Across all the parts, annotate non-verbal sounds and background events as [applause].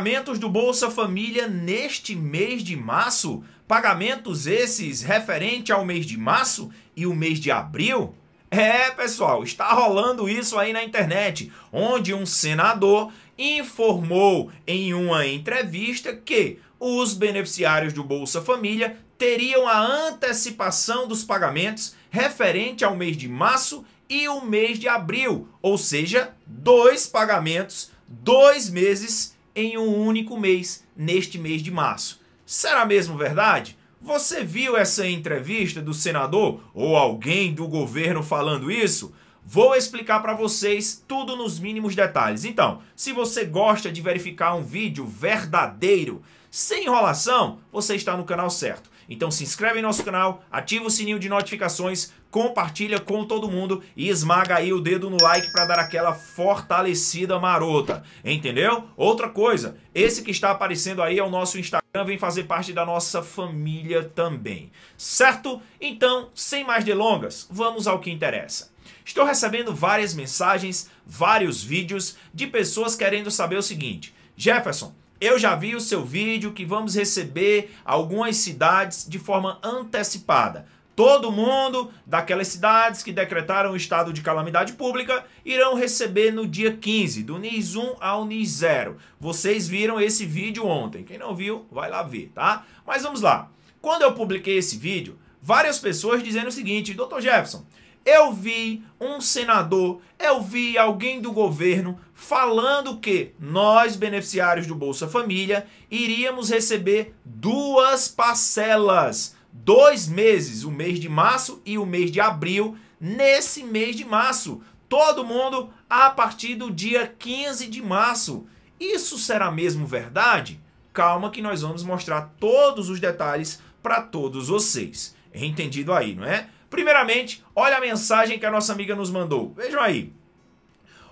pagamentos do Bolsa Família neste mês de março. Pagamentos esses referente ao mês de março e o mês de abril. É, pessoal, está rolando isso aí na internet, onde um senador informou em uma entrevista que os beneficiários do Bolsa Família teriam a antecipação dos pagamentos referente ao mês de março e o mês de abril, ou seja, dois pagamentos, dois meses em um único mês, neste mês de março. Será mesmo verdade? Você viu essa entrevista do senador ou alguém do governo falando isso? Vou explicar para vocês tudo nos mínimos detalhes. Então, se você gosta de verificar um vídeo verdadeiro, sem enrolação, você está no canal certo. Então se inscreve em nosso canal, ativa o sininho de notificações, compartilha com todo mundo e esmaga aí o dedo no like para dar aquela fortalecida marota, entendeu? Outra coisa, esse que está aparecendo aí é o nosso Instagram, vem fazer parte da nossa família também, certo? Então, sem mais delongas, vamos ao que interessa. Estou recebendo várias mensagens, vários vídeos de pessoas querendo saber o seguinte: Jefferson, eu já vi o seu vídeo que vamos receber algumas cidades de forma antecipada. Todo mundo daquelas cidades que decretaram o estado de calamidade pública irão receber no dia 15, do NIS 1 ao NIS 0. Vocês viram esse vídeo ontem. Quem não viu, vai lá ver, tá? Mas vamos lá. Quando eu publiquei esse vídeo, várias pessoas dizendo o seguinte: Dr. Jefferson, eu vi um senador, eu vi alguém do governo falando que nós, beneficiários do Bolsa Família, iríamos receber duas parcelas, dois meses, o mês de março e o mês de abril, nesse mês de março. Todo mundo a partir do dia 15 de março. Isso será mesmo verdade? Calma que nós vamos mostrar todos os detalhes para todos vocês. Entendido aí, não é? Primeiramente, olha a mensagem que a nossa amiga nos mandou. Vejam aí.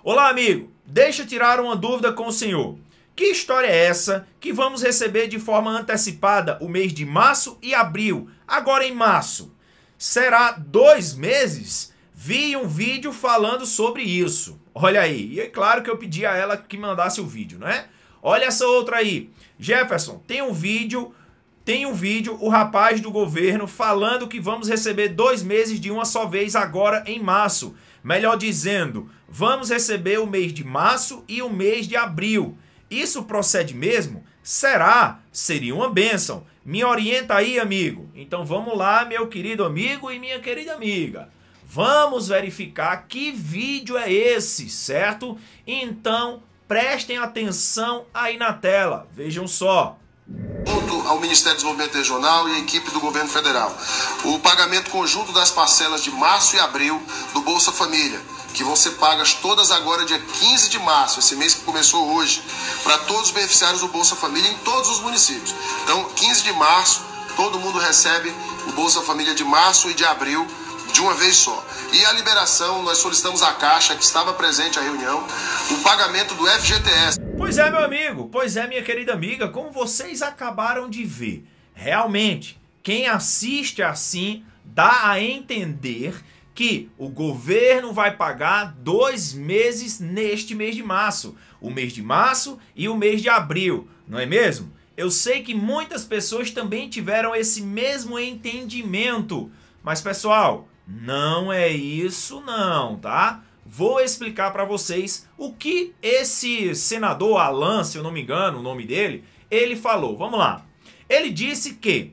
Olá, amigo. Deixa eu tirar uma dúvida com o senhor. Que história é essa que vamos receber de forma antecipada o mês de março e abril, agora em março? Será dois meses? Vi um vídeo falando sobre isso. Olha aí. E é claro que eu pedi a ela que mandasse o vídeo, né? Olha essa outra aí. Jefferson, tem um vídeo tem um vídeo, o rapaz do governo falando que vamos receber dois meses de uma só vez agora em março. Melhor dizendo, vamos receber o mês de março e o mês de abril. Isso procede mesmo? Será? Seria uma bênção. Me orienta aí, amigo. Então vamos lá, meu querido amigo e minha querida amiga. Vamos verificar que vídeo é esse, certo? Então prestem atenção aí na tela. Vejam só junto ao Ministério do Desenvolvimento Regional e a equipe do governo federal. O pagamento conjunto das parcelas de março e abril do Bolsa Família, que vão ser pagas todas agora dia 15 de março, esse mês que começou hoje, para todos os beneficiários do Bolsa Família em todos os municípios. Então, 15 de março, todo mundo recebe o Bolsa Família de março e de abril de uma vez só e a liberação, nós solicitamos a Caixa, que estava presente à reunião, o pagamento do FGTS. Pois é, meu amigo, pois é, minha querida amiga, como vocês acabaram de ver, realmente, quem assiste assim dá a entender que o governo vai pagar dois meses neste mês de março, o mês de março e o mês de abril, não é mesmo? Eu sei que muitas pessoas também tiveram esse mesmo entendimento, mas pessoal, não é isso não, tá? Vou explicar para vocês o que esse senador Alan, se eu não me engano o nome dele, ele falou. Vamos lá. Ele disse que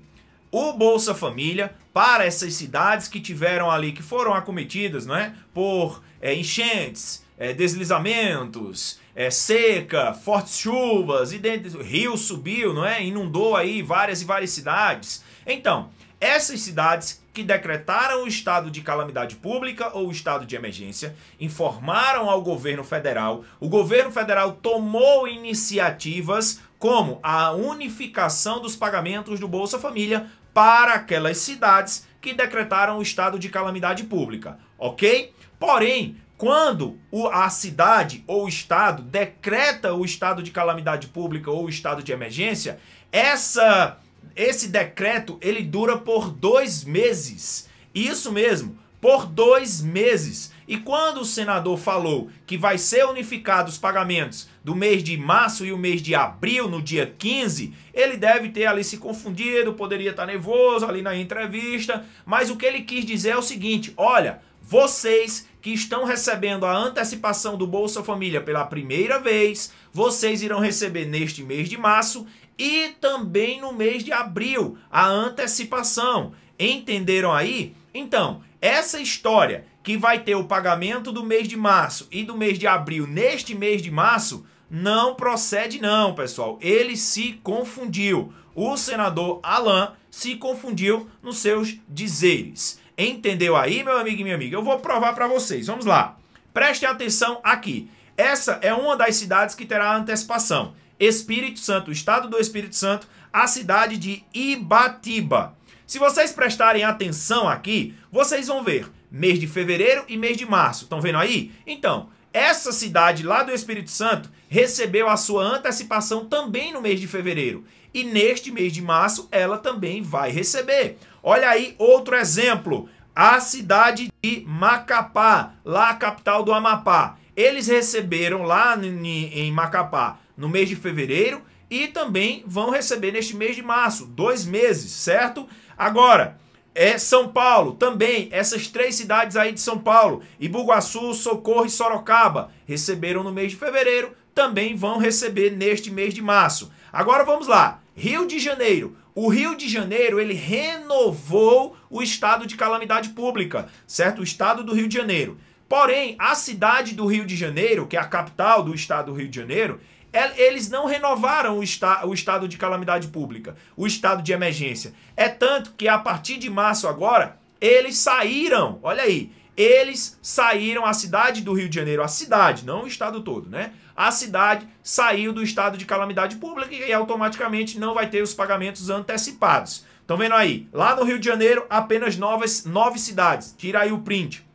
o Bolsa Família para essas cidades que tiveram ali, que foram acometidas né, por é, enchentes, é, deslizamentos, é, seca, fortes chuvas, e dentro, rio subiu, não é? Inundou aí várias e várias cidades. Então, essas cidades que decretaram o estado de calamidade pública ou o estado de emergência, informaram ao governo federal. O governo federal tomou iniciativas como a unificação dos pagamentos do Bolsa Família para aquelas cidades que decretaram o estado de calamidade pública, ok? Porém, quando a cidade ou o estado decreta o estado de calamidade pública ou o estado de emergência, essa esse decreto ele dura por dois meses. Isso mesmo, por dois meses. E quando o senador falou que vai ser unificado os pagamentos do mês de março e o mês de abril, no dia 15, ele deve ter ali se confundido, poderia estar nervoso ali na entrevista, mas o que ele quis dizer é o seguinte: olha, vocês que estão recebendo a antecipação do Bolsa Família pela primeira vez, vocês irão receber neste mês de março e também no mês de abril, a antecipação. Entenderam aí? Então, essa história que vai ter o pagamento do mês de março e do mês de abril neste mês de março não procede não, pessoal. Ele se confundiu. O senador Alain se confundiu nos seus dizeres. Entendeu aí, meu amigo e minha amiga? Eu vou provar para vocês. Vamos lá. Prestem atenção aqui. Essa é uma das cidades que terá antecipação. Espírito Santo, o estado do Espírito Santo, a cidade de Ibatiba. Se vocês prestarem atenção aqui, vocês vão ver mês de fevereiro e mês de março. Estão vendo aí? Então, essa cidade lá do Espírito Santo recebeu a sua antecipação também no mês de fevereiro. E neste mês de março ela também vai receber. Olha aí outro exemplo. A cidade de Macapá, lá a capital do Amapá. Eles receberam lá em Macapá no mês de fevereiro e também vão receber neste mês de março, dois meses, certo? Agora, é São Paulo também, essas três cidades aí de São Paulo, Ibuguaçu, Socorro e Sorocaba, receberam no mês de fevereiro, também vão receber neste mês de março. Agora vamos lá, Rio de Janeiro. O Rio de Janeiro, ele renovou o estado de calamidade pública, certo? O estado do Rio de Janeiro. Porém, a cidade do Rio de Janeiro, que é a capital do estado do Rio de Janeiro, é, eles não renovaram o, esta, o estado de calamidade pública, o estado de emergência. É tanto que a partir de março agora, eles saíram, olha aí, eles saíram, a cidade do Rio de Janeiro, a cidade, não o estado todo, né? A cidade saiu do estado de calamidade pública e automaticamente não vai ter os pagamentos antecipados. Estão vendo aí? Lá no Rio de Janeiro, apenas novas, nove cidades. Tira aí o print.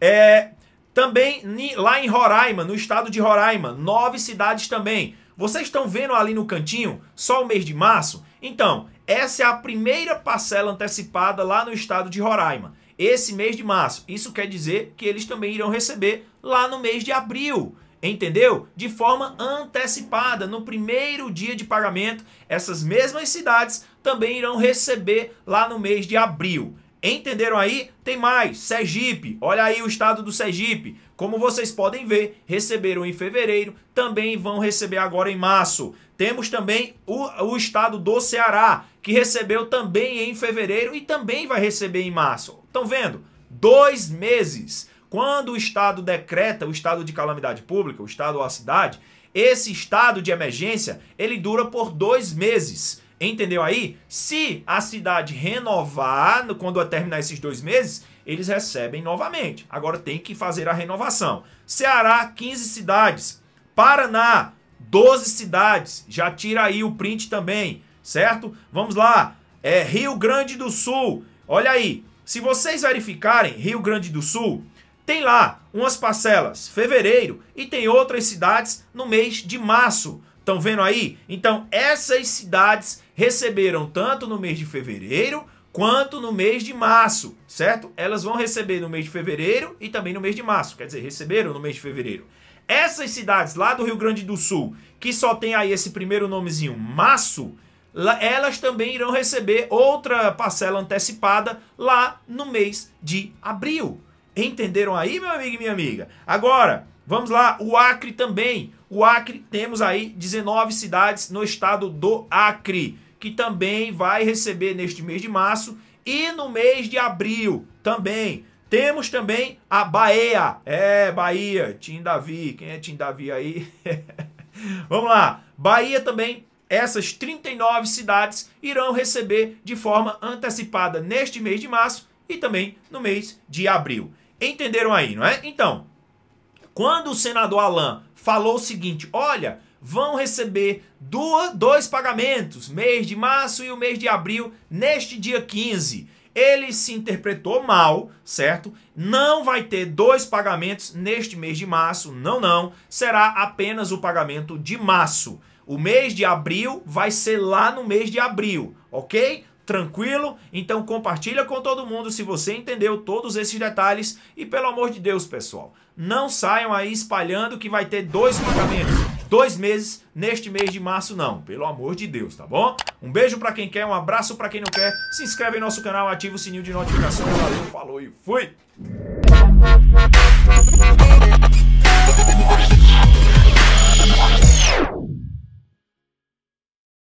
É, também lá em Roraima, no estado de Roraima, nove cidades também. Vocês estão vendo ali no cantinho só o mês de março? Então, essa é a primeira parcela antecipada lá no estado de Roraima. Esse mês de março. Isso quer dizer que eles também irão receber lá no mês de abril. Entendeu? De forma antecipada, no primeiro dia de pagamento, essas mesmas cidades também irão receber lá no mês de abril. Entenderam aí? Tem mais, Sergipe. Olha aí o estado do Sergipe. Como vocês podem ver, receberam em fevereiro, também vão receber agora em março. Temos também o, o estado do Ceará, que recebeu também em fevereiro e também vai receber em março. Estão vendo? Dois meses. Quando o estado decreta o estado de calamidade pública, o estado ou a cidade, esse estado de emergência, ele dura por dois meses. Entendeu aí? Se a cidade renovar, quando terminar esses dois meses, eles recebem novamente. Agora tem que fazer a renovação. Ceará, 15 cidades. Paraná, 12 cidades. Já tira aí o print também, certo? Vamos lá. É Rio Grande do Sul. Olha aí. Se vocês verificarem, Rio Grande do Sul, tem lá umas parcelas fevereiro e tem outras cidades no mês de março. Estão vendo aí? Então, essas cidades receberam tanto no mês de fevereiro quanto no mês de março, certo? Elas vão receber no mês de fevereiro e também no mês de março, quer dizer, receberam no mês de fevereiro. Essas cidades lá do Rio Grande do Sul, que só tem aí esse primeiro nomezinho, março, elas também irão receber outra parcela antecipada lá no mês de abril. Entenderam aí, meu amigo e minha amiga? Agora, vamos lá, o Acre também. O Acre, temos aí 19 cidades no estado do Acre que também vai receber neste mês de março e no mês de abril também. Temos também a Bahia. É, Bahia, Tim Davi. Quem é Tim Davi aí? [laughs] Vamos lá. Bahia também essas 39 cidades irão receber de forma antecipada neste mês de março e também no mês de abril. Entenderam aí, não é? Então, quando o senador Alain falou o seguinte: olha, vão receber dois pagamentos, mês de março e o mês de abril, neste dia 15. Ele se interpretou mal, certo? Não vai ter dois pagamentos neste mês de março, não, não. Será apenas o pagamento de março. O mês de abril vai ser lá no mês de abril, ok? tranquilo? Então compartilha com todo mundo se você entendeu todos esses detalhes e pelo amor de Deus, pessoal, não saiam aí espalhando que vai ter dois pagamentos dois meses neste mês de março, não. Pelo amor de Deus, tá bom? Um beijo para quem quer, um abraço para quem não quer. Se inscreve em nosso canal, ativa o sininho de notificação. Valeu, falou e fui!